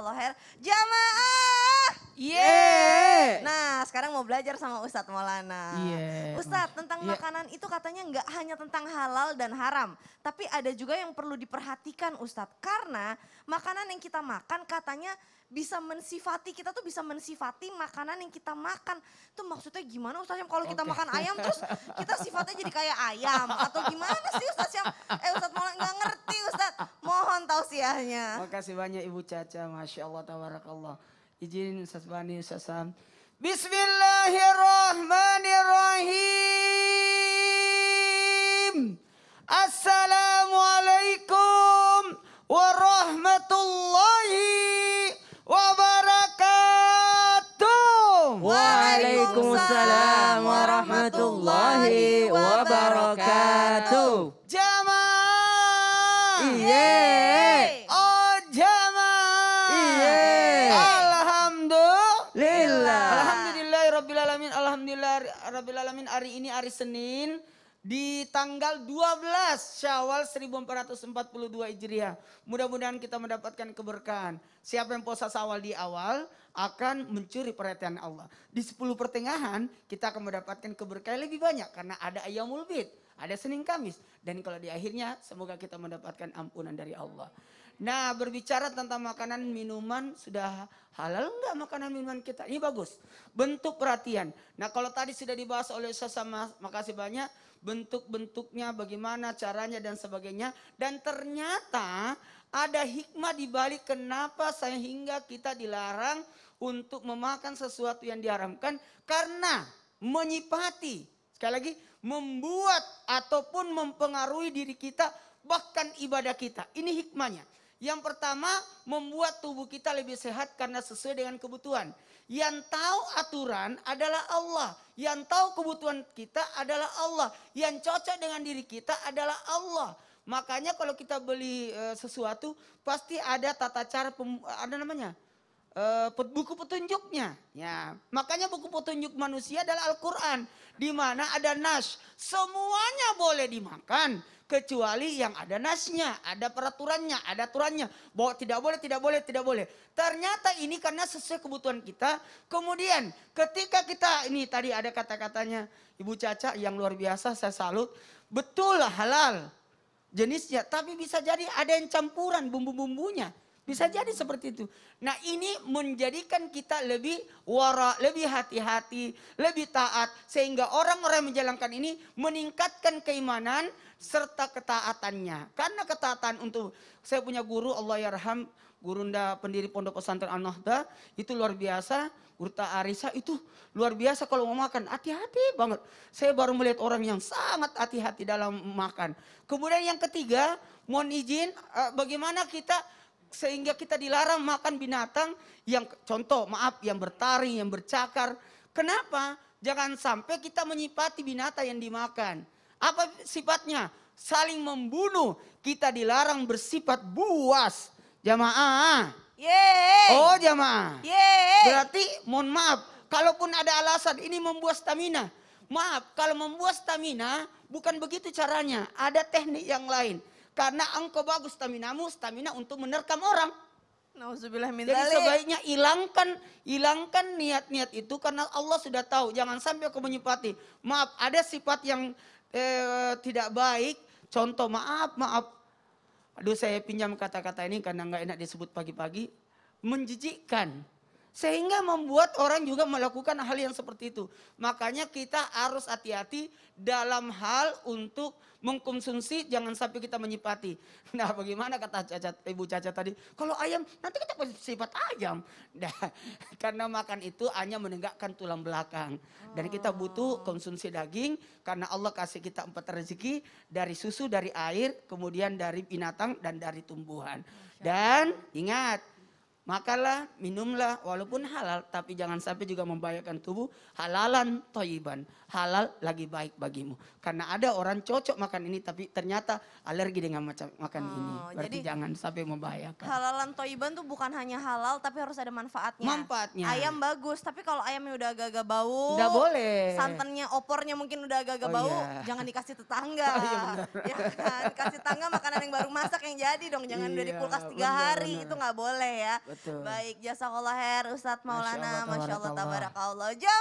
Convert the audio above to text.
Loher jamaah. Yeah. Nah, sekarang mau belajar sama Ustadz Maulana. Yeah. Ustadz, tentang yeah. makanan itu katanya nggak hanya tentang halal dan haram, tapi ada juga yang perlu diperhatikan Ustadz. Karena makanan yang kita makan katanya bisa mensifati, kita tuh bisa mensifati makanan yang kita makan. Itu maksudnya gimana Ustadz Kalau okay. kita makan ayam terus kita sifatnya jadi kayak ayam atau gimana sih Ustadz Eh Ustadz Maulana nggak ngerti Ustadz. Ramadan tausiahnya. Makasih banyak Ibu Caca, Masya Allah, Tabarakallah. Izinin Ustaz Bani, Ustaz Sam. Bismillahirrahmanirrahim. Assalamualaikum warahmatullahi wabarakatuh. Waalaikumsalam warahmatullahi wabarakatuh. Jamaah. Yeah. Rabbil Alamin hari ini hari Senin di tanggal 12 Syawal 1442 Hijriah. Mudah-mudahan kita mendapatkan keberkahan. Siapa yang puasa Syawal di awal akan mencuri perhatian Allah. Di 10 pertengahan kita akan mendapatkan keberkahan lebih banyak karena ada ayamul bid, ada Senin Kamis dan kalau di akhirnya semoga kita mendapatkan ampunan dari Allah. Nah berbicara tentang makanan minuman sudah halal enggak makanan minuman kita? Ini bagus. Bentuk perhatian. Nah kalau tadi sudah dibahas oleh Ustaz sama makasih banyak. Bentuk-bentuknya bagaimana caranya dan sebagainya. Dan ternyata ada hikmah di dibalik kenapa sehingga kita dilarang untuk memakan sesuatu yang diharamkan. Karena menyipati. Sekali lagi membuat ataupun mempengaruhi diri kita bahkan ibadah kita. Ini hikmahnya. Yang pertama, membuat tubuh kita lebih sehat karena sesuai dengan kebutuhan. Yang tahu aturan adalah Allah. Yang tahu kebutuhan kita adalah Allah. Yang cocok dengan diri kita adalah Allah. Makanya kalau kita beli e, sesuatu pasti ada tata cara pem, ada namanya e, buku petunjuknya. Ya, makanya buku petunjuk manusia adalah Al-Qur'an di mana ada nas, semuanya boleh dimakan, kecuali yang ada nasnya, ada peraturannya, ada aturannya. Bahwa tidak boleh, tidak boleh, tidak boleh. Ternyata ini karena sesuai kebutuhan kita. Kemudian ketika kita ini tadi ada kata-katanya Ibu Caca yang luar biasa saya salut. Betul halal jenisnya, tapi bisa jadi ada yang campuran bumbu-bumbunya. Bisa jadi seperti itu. Nah ini menjadikan kita lebih wara, lebih hati-hati, lebih taat. Sehingga orang-orang yang menjalankan ini meningkatkan keimanan serta ketaatannya. Karena ketaatan untuk saya punya guru Allah Yarham, gurunda pendiri pondok pesantren An-Nahda itu luar biasa. Guru Arisa itu luar biasa kalau mau makan. Hati-hati banget. Saya baru melihat orang yang sangat hati-hati dalam makan. Kemudian yang ketiga, mohon izin eh, bagaimana kita sehingga kita dilarang makan binatang yang contoh maaf yang bertaring, yang bercakar. Kenapa? Jangan sampai kita menyipati binatang yang dimakan. Apa sifatnya? Saling membunuh. Kita dilarang bersifat buas. Jamaah. Yeay. Oh jamaah. Yeay. Berarti mohon maaf. Kalaupun ada alasan ini membuat stamina. Maaf kalau membuat stamina bukan begitu caranya. Ada teknik yang lain. Karena engkau bagus staminamu, stamina untuk menerkam orang. Jadi sebaiknya hilangkan hilangkan niat-niat itu karena Allah sudah tahu. Jangan sampai aku menyipati. Maaf, ada sifat yang eh, tidak baik. Contoh maaf, maaf. Aduh saya pinjam kata-kata ini karena nggak enak disebut pagi-pagi. Menjijikkan. Sehingga membuat orang juga melakukan hal yang seperti itu. Makanya kita harus hati-hati dalam hal untuk mengkonsumsi jangan sampai kita menyipati. Nah bagaimana kata cacat, ibu Caca tadi, kalau ayam nanti kita sifat ayam. Nah, karena makan itu hanya menegakkan tulang belakang. Dan kita butuh oh. konsumsi daging karena Allah kasih kita empat rezeki dari susu, dari air, kemudian dari binatang dan dari tumbuhan. Dan ingat Makalah, minumlah, walaupun halal, tapi jangan sampai juga membahayakan tubuh. Halalan toyiban, halal lagi baik bagimu. Karena ada orang cocok makan ini, tapi ternyata alergi dengan macam makan oh, ini. Berarti jadi, jangan sampai membahayakan. Halalan toyiban tuh bukan hanya halal, tapi harus ada manfaatnya. Manfaatnya. Ayam bagus, tapi kalau ayamnya udah agak-agak bau. Udah boleh. Santannya, opornya mungkin udah agak-agak oh, bau, iya. jangan dikasih tetangga. Oh, iya Ya kan? Kasih tetangga makanan yang baru masak yang jadi dong. Jangan dari iya, kulkas tiga hari itu nggak boleh ya. Betul. Baik, jasa kolaher Ustadz Maulana, masya Allah, masya Allah tabarakallah.